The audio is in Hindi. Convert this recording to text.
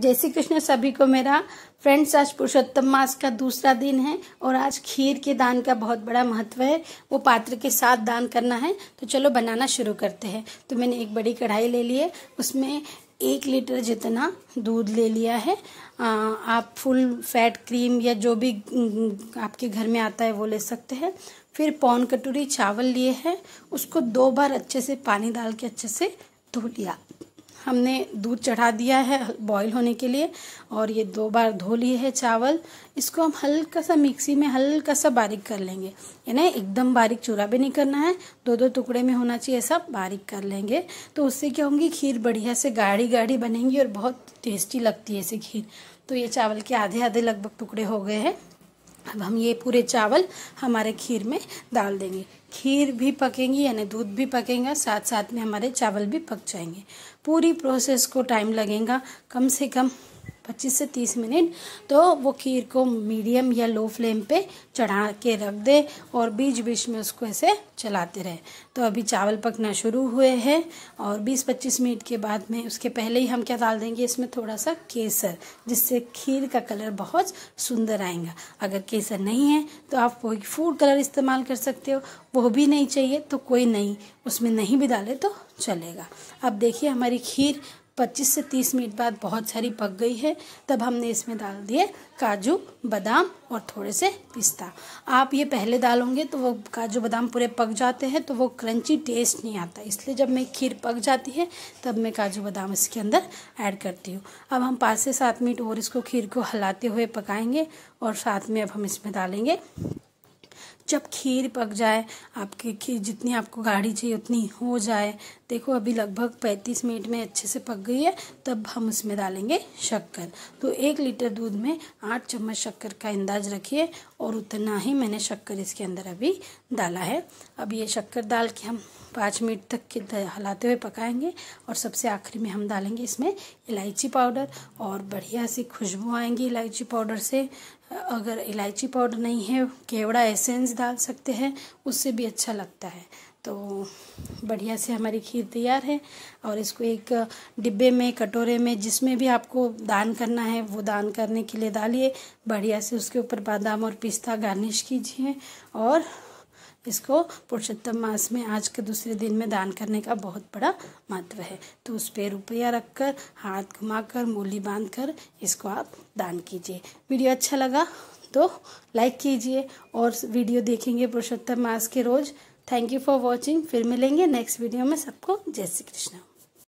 जय श्री कृष्ण सभी को मेरा फ्रेंड्स आज पुरुषोत्तम मास का दूसरा दिन है और आज खीर के दान का बहुत बड़ा महत्व है वो पात्र के साथ दान करना है तो चलो बनाना शुरू करते हैं तो मैंने एक बड़ी कढ़ाई ले ली है उसमें एक लीटर जितना दूध ले लिया है आ, आप फुल फैट क्रीम या जो भी आपके घर में आता है वो ले सकते हैं फिर पौन कटोरी चावल लिए हैं उसको दो बार अच्छे से पानी डाल के अच्छे से धो लिया हमने दूध चढ़ा दिया है बॉईल होने के लिए और ये दो बार धो लिए है चावल इसको हम हल्का सा मिक्सी में हल्का सा बारीक कर लेंगे यानी एकदम बारीक चूरा भी नहीं करना है दो दो टुकड़े में होना चाहिए ऐसा बारीक कर लेंगे तो उससे क्या होंगी खीर बढ़िया से गाढ़ी गाढ़ी बनेंगी और बहुत टेस्टी लगती है ऐसी खीर तो ये चावल के आधे आधे लगभग टुकड़े हो गए हैं अब हम ये पूरे चावल हमारे खीर में डाल देंगे खीर भी पकेंगी यानी दूध भी पकेगा साथ साथ में हमारे चावल भी पक जाएंगे पूरी प्रोसेस को टाइम लगेगा कम से कम 25 से 30 मिनट तो वो खीर को मीडियम या लो फ्लेम पे चढ़ा के रख दें और बीच बीच में उसको ऐसे चलाते रहें तो अभी चावल पकना शुरू हुए हैं और 20-25 मिनट के बाद में उसके पहले ही हम क्या डाल देंगे इसमें थोड़ा सा केसर जिससे खीर का कलर बहुत सुंदर आएगा अगर केसर नहीं है तो आप कोई फूड कलर इस्तेमाल कर सकते हो वो भी नहीं चाहिए तो कोई नहीं उसमें नहीं भी डाले तो चलेगा अब देखिए हमारी खीर 25 से 30 मिनट बाद बहुत सारी पक गई है तब हमने इसमें डाल दिए काजू बादाम और थोड़े से पिस्ता आप ये पहले डालोगे तो वो काजू बादाम पूरे पक जाते हैं तो वो क्रंची टेस्ट नहीं आता इसलिए जब मैं खीर पक जाती है तब मैं काजू बादाम इसके अंदर ऐड करती हूँ अब हम पाँच से सात मिनट और इसको खीर को हलाते हुए पकाएंगे और साथ में अब हम इसमें डालेंगे जब खीर पक जाए आपके खीर जितनी आपको गाढ़ी चाहिए उतनी हो जाए देखो अभी लगभग 35 मिनट में अच्छे से पक गई है तब हम उसमें डालेंगे शक्कर तो एक लीटर दूध में आठ चम्मच शक्कर का अंदाज रखिए और उतना ही मैंने शक्कर इसके अंदर अभी डाला है अब ये शक्कर डाल के हम पाँच मिनट तक के हलाते हुए पकाएंगे और सबसे आखिरी में हम डालेंगे इसमें इलायची पाउडर और बढ़िया सी खुशबू आएंगी इलायची पाउडर से अगर इलायची पाउडर नहीं है केवड़ा एसेंस डाल सकते हैं उससे भी अच्छा लगता है तो बढ़िया से हमारी खीर तैयार है और इसको एक डिब्बे में कटोरे में जिसमें भी आपको दान करना है वो दान करने के लिए डालिए बढ़िया से उसके ऊपर बादाम और पिस्ता गार्निश कीजिए और इसको पुरुषोत्तम मास में आज के दूसरे दिन में दान करने का बहुत बड़ा महत्व है तो उस पर रुपया रखकर हाथ घुमाकर मूली बांध कर इसको आप दान कीजिए वीडियो अच्छा लगा तो लाइक कीजिए और वीडियो देखेंगे पुरुषोत्तम मास के रोज़ थैंक यू फॉर वॉचिंग फिर मिलेंगे नेक्स्ट वीडियो में सबको जय श्री कृष्ण